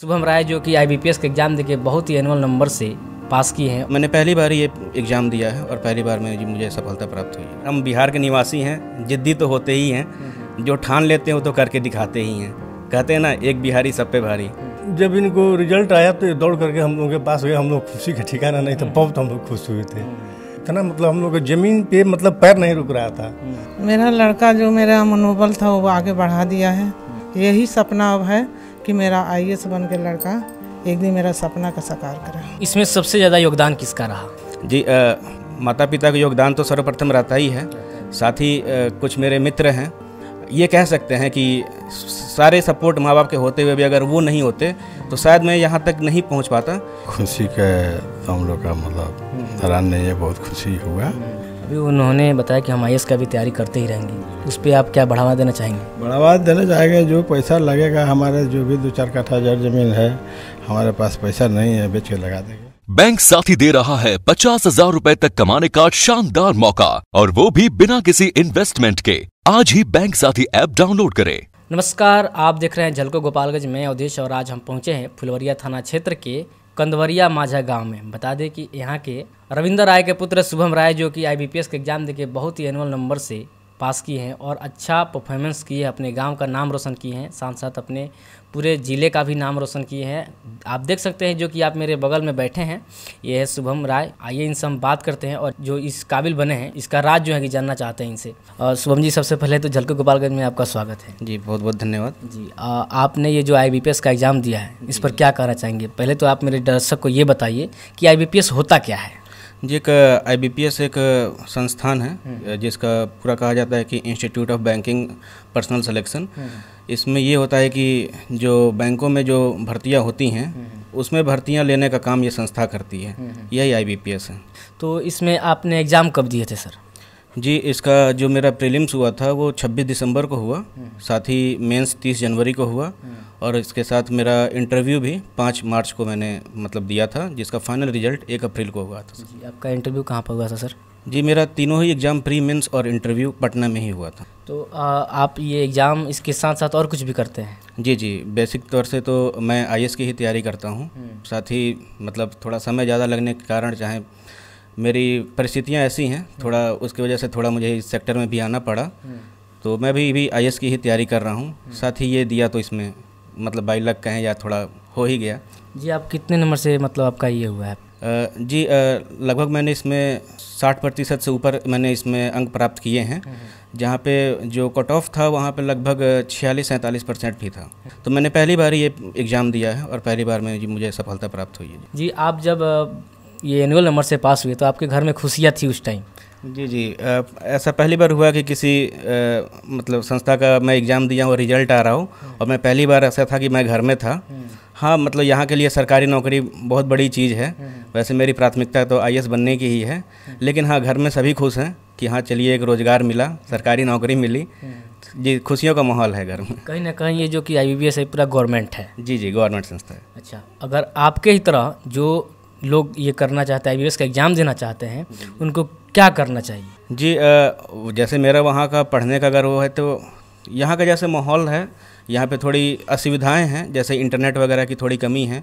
शुभम राय जो कि आईबीपीएस के एग्ज़ाम देके बहुत ही एनुअल नंबर से पास किए हैं मैंने पहली बार ये एग्ज़ाम दिया है और पहली बार में जी मुझे सफलता प्राप्त हुई हम बिहार के निवासी हैं जिद्दी तो होते ही हैं हम्म। जो ठान लेते हैं वो तो करके दिखाते ही हैं कहते हैं ना एक बिहारी सब पे भारी जब इनको रिजल्ट आया तो दौड़ करके हम लोग के पास गए हम लोग खुशी का ठिकाना नहीं था हम्म। बहुत हम लोग खुश हुए थे हम्म। इतना मतलब हम लोग जमीन पे मतलब पैर नहीं रुक रहा था मेरा लड़का जो मेरा मनोबल था वो आगे बढ़ा दिया है यही सपना अब है कि मेरा आई एस बन के लड़का एक दिन मेरा सपना का साकार करे इसमें सबसे ज़्यादा योगदान किसका रहा जी आ, माता पिता का योगदान तो सर्वप्रथम रहता ही है साथ ही कुछ मेरे मित्र हैं ये कह सकते हैं कि सारे सपोर्ट माँ बाप के होते हुए भी अगर वो नहीं होते तो शायद मैं यहाँ तक नहीं पहुँच पाता खुशी का हम लोग का मतलब हैरान हम्म। नहीं है बहुत खुशी हुआ अभी उन्होंने बताया कि हम आई का भी तैयारी करते ही रहेंगे उस पर आप क्या बढ़ावा देना चाहेंगे बढ़ावा देना चाहेंगे जो पैसा लगेगा हमारे जो भी दो चार कट्ठा हजार जमीन है हमारे पास पैसा नहीं है बेच के लगा देंगे बैंक साथी दे रहा है पचास हजार रूपए तक कमाने का शानदार मौका और वो भी बिना किसी इन्वेस्टमेंट के आज ही बैंक साथी ऐप डाउनलोड करें नमस्कार आप देख रहे हैं झलको गोपालगंज में अवधेश और आज हम पहुंचे हैं फुलवरिया थाना क्षेत्र के कंदवरिया माझा गांव में बता दें कि यहाँ के रविंदर राय के पुत्र शुभम राय जो कि आईबीपीएस के एग्ज़ाम देके बहुत ही एनुअल नंबर से पास किए हैं और अच्छा परफॉर्मेंस किए हैं अपने गांव का नाम रोशन किए हैं साथ साथ अपने पूरे ज़िले का भी नाम रोशन किए हैं आप देख सकते हैं जो कि आप मेरे बगल में बैठे हैं ये है शुभम राय आइए इनसे हम बात करते हैं और जो इस काबिल बने हैं इसका राज जो है कि जानना चाहते हैं इनसे और शुभम जी सबसे पहले तो झलको गोपालगंज में आपका स्वागत है जी बहुत बहुत धन्यवाद जी आ, आपने ये जो आई का एग्ज़ाम दिया है इस पर क्या कहना चाहेंगे पहले तो आप मेरे दर्शक को ये बताइए कि आई होता क्या है जी एक आई uh, एक uh, संस्थान है हम्म। uh, जिसका पूरा कहा जाता है कि institute of banking personnel selection इसमें ये होता है कि जो बैंकों में जो भर्तियाँ होती हैं हम्म। उसमें भर्तियाँ लेने का काम ये संस्था करती है हम्म। यही आई है तो इसमें आपने एग्ज़ाम कब दिए थे सर जी इसका जो मेरा प्रीलिम्स हुआ था वो 26 दिसंबर को हुआ हम्म। साथ ही मेंस 30 जनवरी को हुआ हम्म। और इसके साथ मेरा इंटरव्यू भी 5 मार्च को मैंने मतलब दिया था जिसका फाइनल रिजल्ट 1 अप्रैल को हुआ था जी आपका इंटरव्यू कहाँ पर हुआ था सर जी मेरा तीनों ही एग्ज़ाम प्री मेंस और इंटरव्यू पटना में ही हुआ था तो आ, आप ये एग्ज़ाम इसके साथ साथ और कुछ भी करते हैं जी जी बेसिक तौर से तो मैं आई की ही तैयारी करता हूँ हम्म। साथ ही मतलब थोड़ा समय ज़्यादा लगने के कारण चाहे मेरी परिस्थितियाँ ऐसी हैं हम्म। थोड़ा उसकी वजह से थोड़ा मुझे इस सेक्टर में भी आना पड़ा हम्म। तो मैं भी अभी आई की ही तैयारी कर रहा हूँ हम्म। साथ ही ये दिया तो इसमें मतलब बाई लक कहें या थोड़ा हो ही गया जी आप कितने नंबर से मतलब आपका ये हुआ है जी लगभग मैंने इसमें 60 प्रतिशत से ऊपर मैंने इसमें अंक प्राप्त किए हैं जहाँ पे जो कट ऑफ था वहाँ पे लगभग छियालीस सैंतालीस परसेंट भी था तो मैंने पहली बार ये एग्ज़ाम दिया है और पहली बार में जी मुझे सफलता प्राप्त हुई है जी आप जब ये एनुअल नंबर से पास हुए तो आपके घर में खुशियाँ थी उस टाइम जी जी ऐसा पहली बार हुआ कि किसी आ, मतलब संस्था का मैं एग्ज़ाम दिया हूँ रिजल्ट आ रहा हो हम्म। और मैं पहली बार ऐसा था कि मैं घर में था हम्म। हाँ मतलब यहाँ के लिए सरकारी नौकरी बहुत बड़ी चीज़ है हम्म। वैसे मेरी प्राथमिकता तो आई बनने की ही है लेकिन हाँ घर में सभी खुश हैं कि हाँ चलिए एक रोज़गार मिला सरकारी नौकरी मिली जी खुशियों का माहौल है घर में कहीं ना कहीं ये जो कि आई है पूरा गवर्नमेंट है जी जी गवर्नमेंट संस्था है अच्छा अगर आपके ही तरह जो लोग ये करना चाहते हैं आई का एग्ज़ाम देना चाहते हैं उनको क्या करना चाहिए जी जैसे मेरा वहाँ का पढ़ने का अगर वो है तो यहाँ का जैसे माहौल है यहाँ पे थोड़ी असुविधाएं हैं जैसे इंटरनेट वगैरह की थोड़ी कमी है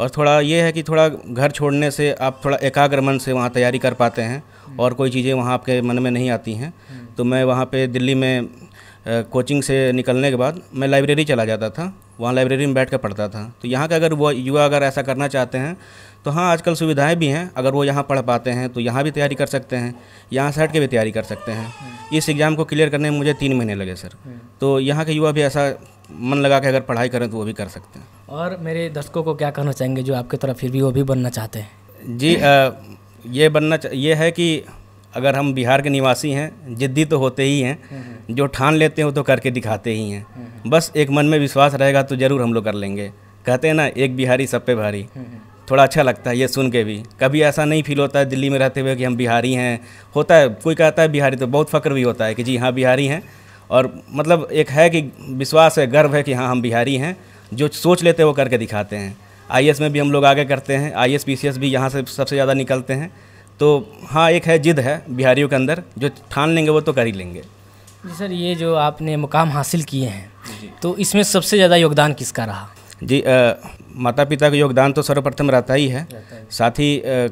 और थोड़ा ये है कि थोड़ा घर छोड़ने से आप थोड़ा एकाग्र मन से वहाँ तैयारी कर पाते हैं और कोई चीज़ें वहाँ आपके मन में नहीं आती हैं तो मैं वहाँ पे दिल्ली में कोचिंग से निकलने के बाद मैं लाइब्रेरी चला जाता था वहाँ लाइब्रेरी में बैठ कर पढ़ता था तो यहाँ का अगर वो युवा अगर ऐसा करना चाहते हैं तो हाँ आजकल सुविधाएं भी हैं अगर वो यहाँ पढ़ पाते हैं तो यहाँ भी तैयारी कर सकते हैं यहाँ से हट के भी तैयारी कर सकते हैं हम्म। इस एग्ज़ाम को क्लियर करने में मुझे तीन महीने लगे सर हम्म। तो यहाँ के युवा भी ऐसा मन लगा के अगर पढ़ाई करें तो वो भी कर सकते हैं और मेरे दर्शकों को क्या कहना चाहेंगे जो आपकी तरफ फिर भी वो भी बनना चाहते हैं जी ये बनना ये है कि अगर हम बिहार के निवासी हैं जिद्दी तो होते ही हैं हम्म, हम्म। जो ठान लेते हैं वो तो करके दिखाते ही हैं हम्म, बस एक मन में विश्वास रहेगा तो ज़रूर हम लोग कर लेंगे कहते हैं ना एक बिहारी सब पे भारी थोड़ा अच्छा लगता है ये सुन के भी कभी ऐसा नहीं फील होता है दिल्ली में रहते हुए कि हम बिहारी हैं होता है कोई कहता है बिहारी तो बहुत फ़ख्र भी होता है कि जी हाँ बिहारी हैं और मतलब एक है कि विश्वास है गर्व है कि हाँ हम बिहारी हैं जो सोच लेते हैं वो करके दिखाते हैं आई में भी हम लोग आगे करते हैं आई एस भी यहाँ से सबसे ज़्यादा निकलते हैं तो हाँ एक है जिद है बिहारियों के अंदर जो ठान लेंगे वो तो कर ही लेंगे जी सर ये जो आपने मुकाम हासिल किए हैं तो इसमें सबसे ज़्यादा योगदान किसका रहा जी आ, माता पिता का योगदान तो सर्वप्रथम रहता ही है, है। साथ ही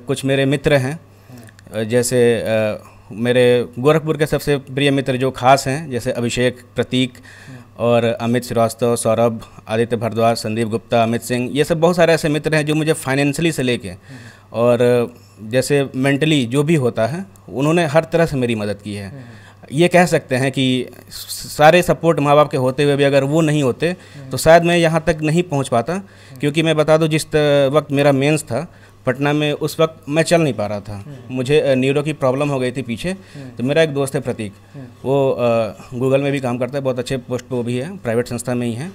कुछ मेरे मित्र हैं हम्म। जैसे आ, मेरे गोरखपुर के सबसे प्रिय मित्र जो खास हैं जैसे अभिषेक प्रतीक हम्म। और अमित श्रीवास्तव सौरभ आदित्य भारद्वाज संदीप गुप्ता अमित सिंह ये सब बहुत सारे ऐसे मित्र हैं जो मुझे फाइनेंशली से लेके हम्म। और जैसे मेंटली जो भी होता है उन्होंने हर तरह से मेरी मदद की है हम्म। ये कह सकते हैं कि सारे सपोर्ट माँ बाप के होते हुए भी अगर वो नहीं होते हम्म। तो शायद मैं यहाँ तक नहीं पहुँच पाता हम्म। क्योंकि मैं बता दूँ जिस वक्त मेरा मेंस था पटना में उस वक्त मैं चल नहीं पा रहा था मुझे न्यूरो की प्रॉब्लम हो गई थी पीछे तो मेरा एक दोस्त है प्रतीक वो गूगल में भी काम करता है बहुत अच्छे पोस्ट पर वो भी है प्राइवेट संस्था में ही है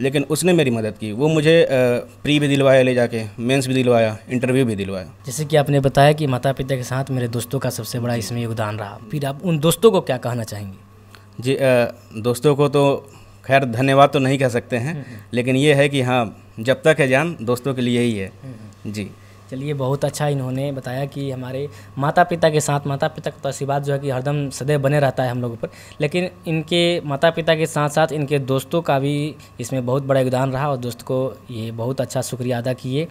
लेकिन उसने मेरी मदद की वो मुझे प्री भी दिलवाया ले जाके मेंस भी दिलवाया इंटरव्यू भी दिलवाया जैसे कि आपने बताया कि माता पिता के साथ मेरे दोस्तों का सबसे बड़ा इसमें योगदान रहा फिर आप उन दोस्तों को क्या कहना चाहेंगे जी आ, दोस्तों को तो खैर धन्यवाद तो नहीं कह सकते हैं हम्म, हम्म। लेकिन ये है कि हाँ जब तक है जान दोस्तों के लिए ही है हम्म, जी चलिए बहुत अच्छा इन्होंने बताया कि हमारे माता पिता के साथ माता पिता का तो आशीर्वाद जो है कि हरदम सदैव बने रहता है हम लोगों पर लेकिन इनके माता पिता के साथ साथ इनके दोस्तों का भी इसमें बहुत बड़ा योगदान रहा और दोस्त को ये बहुत अच्छा शुक्रिया अदा किए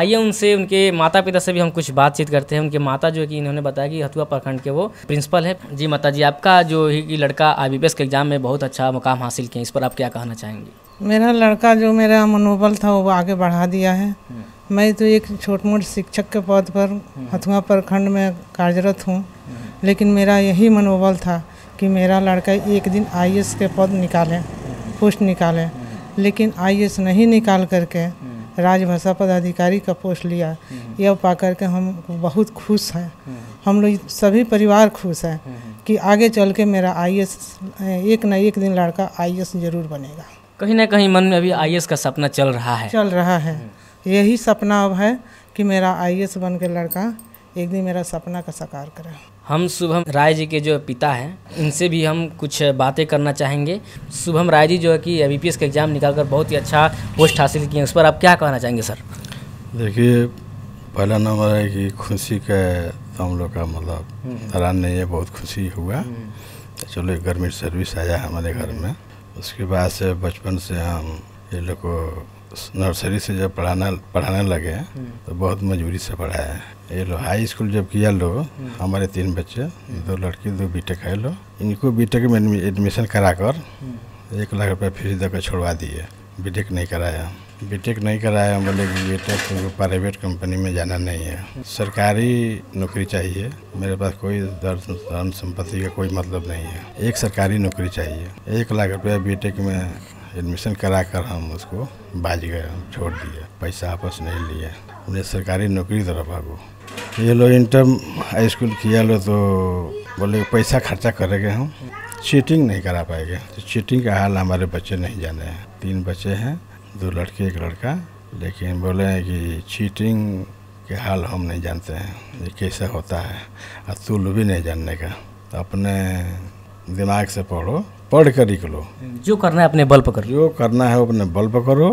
आइए उनसे उनके माता पिता से भी हम कुछ बातचीत करते हैं उनके माता जो है कि इन्होंने बताया कि हथुआ प्रखंड के वो प्रिंसिपल है जी माता जी आपका जो है कि लड़का आई के एग्ज़ाम में बहुत अच्छा मुकाम हासिल किए इस पर आप क्या कहना चाहेंगे मेरा लड़का जो मेरा मनोबल था वो आगे बढ़ा दिया है हम्म। मैं तो एक छोट मोट शिक्षक के पद पर हम्म। हथुआ प्रखंड में कार्यरत हूँ हम्म। लेकिन मेरा यही मनोबल था कि मेरा लड़का एक दिन आई के पद निकाले हम्म। पोस्ट निकाले लेकिन आई नहीं निकाल करके राजभाषा पदाधिकारी का पोस्ट लिया यह पा करके हम बहुत खुश हैं हम लोग सभी परिवार खुश हैं कि आगे चल के मेरा आई एक न एक दिन लड़का आई जरूर बनेगा कहीं ना कहीं मन में अभी आई का सपना चल रहा है चल रहा है यही सपना अब है कि मेरा आई एस बन के लड़का एक दिन मेरा सपना का साकार करें हम शुभम राय जी के जो पिता हैं इनसे भी हम कुछ बातें करना चाहेंगे शुभम राय जी जो है कि बी का एग्ज़ाम निकाल कर बहुत ही अच्छा पोस्ट हासिल किए उस पर आप क्या कहना चाहेंगे सर देखिए पहला नंबर है कि खुशी का हम लोग का मतलब हम्म। हैरान नहीं है बहुत खुशी हुआ हम्म। चलो एक गर्मी सर्विस आया हमारे घर में उसके बाद से बचपन से हम ये लोग को नर्सरी से जब पढ़ाना पढ़ाने लगे हम्म। तो बहुत मजबूरी से पढ़ाया ये लो हाई स्कूल जब किया लोग हम्म। हमारे तीन बच्चे हम्म। दो लड़की दो बीटेक है लो इनको बीटेक में एडमिशन करा कर एक लाख रुपया फीस देकर छोड़वा दिए बीटेक नहीं कराया बीटेक नहीं कराया हम बोले बी बीटेक तुमको प्राइवेट कंपनी में जाना नहीं है सरकारी नौकरी चाहिए मेरे पास कोई धन संपत्ति का कोई मतलब नहीं है एक सरकारी नौकरी चाहिए एक लाख रुपया बीटेक में एडमिशन करा कर हम उसको बाज गए हम छोड़ दिए पैसा वापस नहीं लिए उन्हें सरकारी नौकरी तरफ भागो ये लोग इंटर हाई स्कूल किया लो तो बोले पैसा खर्चा करेंगे हम चीटिंग नहीं करा पाएंगे तो चीटिंग का हाल हमारे बच्चे नहीं जाने हैं तीन बच्चे हैं दो लड़के एक लड़का लेकिन बोले हैं कि चीटिंग के हाल हम नहीं जानते हैं ये कैसे होता है और तुल भी नहीं जानने का तो अपने दिमाग से पढ़ो पढ़ कर निकलो जो करना है अपने बल पर करो जो करना है अपने बल पर करो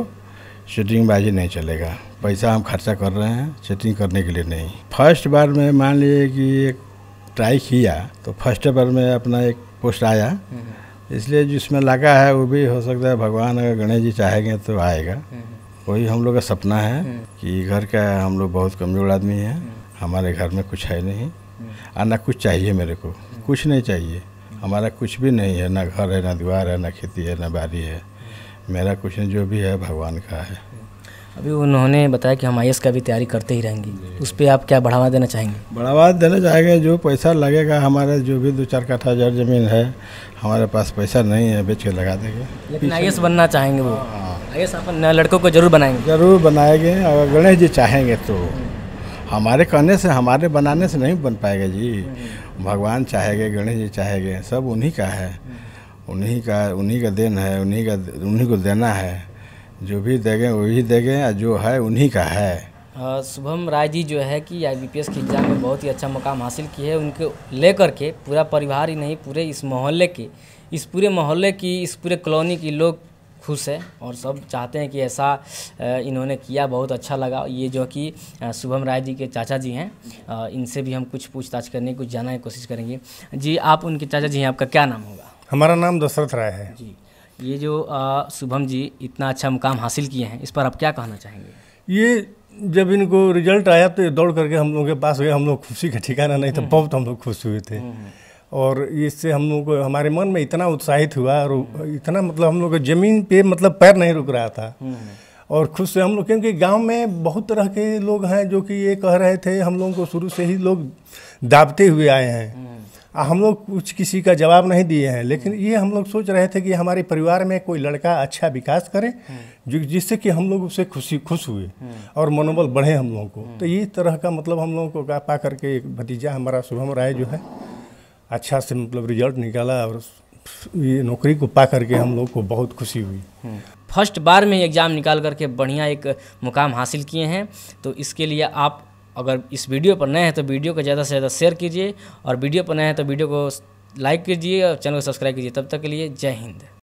चीटिंग बाजी नहीं चलेगा पैसा हम खर्चा कर रहे हैं चीटिंग करने के लिए नहीं फर्स्ट बार में मान लीजिए कि एक ट्राई किया तो फर्स्ट बार में अपना एक पोस्ट आया इसलिए जिसमें लगा है वो भी हो सकता है भगवान अगर गणेश जी चाहेंगे तो आएगा वही हम लोग का सपना है कि घर का हम लोग बहुत कमज़ोर आदमी हैं हमारे घर में कुछ है नहीं और ना कुछ चाहिए मेरे को कुछ नहीं चाहिए हमारा कुछ भी नहीं है ना घर है ना द्वार है ना खेती है ना बारी है मेरा कुछ नहीं जो भी है भगवान का है अभी उन्होंने बताया कि हम आई का भी तैयारी करते ही रहेंगे उस पर आप क्या बढ़ावा देना चाहेंगे बढ़ावा देना चाहेंगे जो पैसा लगेगा हमारे जो भी दो चार कट्ठा हजार जमीन है हमारे पास पैसा नहीं है बेच के लगा देंगे लेकिन आई बनना चाहेंगे वो हाँ। आई अपन लड़कों को जरूर बनाएंगे जरूर बनाएंगे अगर गणेश जी चाहेंगे तो हमारे कहने से हमारे बनाने से नहीं बन पाएगा जी भगवान चाहेंगे गणेश जी चाहेंगे सब उन्हीं का है उन्हीं का उन्हीं का देन है उन्हीं का उन्हीं को देना है जो भी देंगे वही देंगे और जो है उन्हीं का है शुभम राय जी जो है कि आई एस के एग्ज़ाम में बहुत ही अच्छा मुकाम हासिल किए है उनको लेकर के पूरा परिवार ही नहीं पूरे इस मोहल्ले के इस पूरे मोहल्ले की इस पूरे कॉलोनी की लोग खुश है और सब चाहते हैं कि ऐसा इन्होंने किया बहुत अच्छा लगा ये जो कि शुभम राय जी के चाचा जी हैं इनसे भी हम कुछ पूछताछ करने कुछ जानने की कोशिश करेंगे जी आप उनके चाचा जी हैं आपका क्या नाम होगा हमारा नाम दशरथ राय है जी ये जो शुभम जी इतना अच्छा मुकाम हासिल किए हैं इस पर आप क्या कहना चाहेंगे ये जब इनको रिजल्ट आया तो दौड़ करके हम लोगों के पास गए हम लोग खुशी का ठिकाना नहीं था हम्म। बहुत हम लोग खुश हुए थे हम्म। और इससे हम लोग हमारे मन में इतना उत्साहित हुआ और इतना मतलब हम लोग ज़मीन पे मतलब पैर नहीं रुक रहा था हम्म, हम्म। और खुद से हम लोग क्योंकि गांव में बहुत तरह के लोग हैं जो कि ये कह रहे थे हम लोगों को शुरू से ही लोग दाबते हुए आए हैं हम्म, हम लोग कुछ किसी का जवाब नहीं दिए हैं लेकिन ये हम लोग सोच रहे थे कि हमारे परिवार में कोई लड़का अच्छा विकास करे जो जिससे कि हम लोग उससे खुशी खुश हुए और मनोबल बढ़े हम लोगों को तो ये तरह का मतलब हम लोगों को पा करके एक भतीजा हमारा शुभम राय जो है अच्छा से मतलब रिजल्ट निकाला और ये नौकरी को पा करके हम लोग को बहुत खुशी हुई फर्स्ट हम्म। बार में एग्ज़ाम निकाल करके बढ़िया एक मुकाम हासिल किए हैं तो इसके लिए आप अगर इस वीडियो पर नए हैं तो वीडियो को ज़्यादा से ज़्यादा शेयर कीजिए और वीडियो पर नए हैं तो वीडियो को लाइक कीजिए और चैनल को सब्सक्राइब कीजिए तब तक के लिए जय हिंद